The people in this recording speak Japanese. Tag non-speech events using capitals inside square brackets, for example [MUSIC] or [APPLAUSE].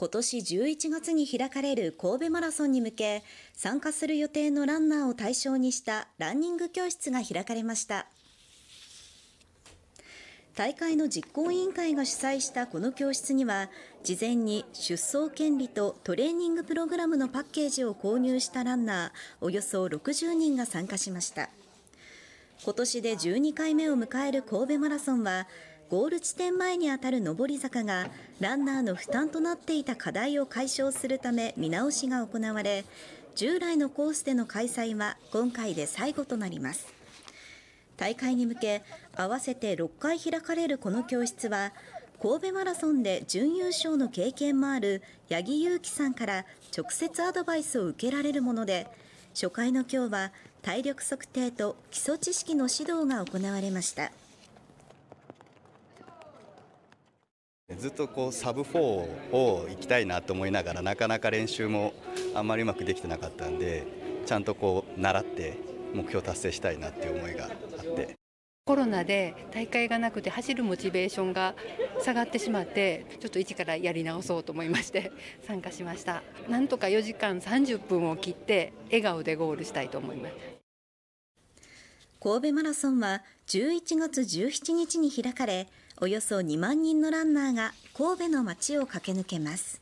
今年11月に開かれる神戸マラソンに向け参加する予定のランナーを対象にしたランニング教室が開かれました大会の実行委員会が主催したこの教室には事前に出走権利とトレーニングプログラムのパッケージを購入したランナーおよそ60人が参加しました今年で12回目を迎える神戸マラソンはゴール地点前に当たる上り坂がランナーの負担となっていた課題を解消するため見直しが行われ従来のコースでの開催は今回で最後となります大会に向け合わせて6回開かれるこの教室は神戸マラソンで準優勝の経験もある八木勇樹さんから直接アドバイスを受けられるもので初回の今日は体力測定と基礎知識の指導が行われました。ずっとこうサブ4を行きたいなと思いながらなかなか練習もあんまりうまくできてなかったんでちゃんとこう習って目標達成したいなっていう思いがあってコロナで大会がなくて走るモチベーションが下がってしまってちょっと一からやり直そうと思いまして [LAUGHS] 参加しましたなんとか4時間30分を切って笑顔でゴールしたいと思います神戸マラソンは11月17日に開かれおよそ2万人のランナーが神戸の街を駆け抜けます。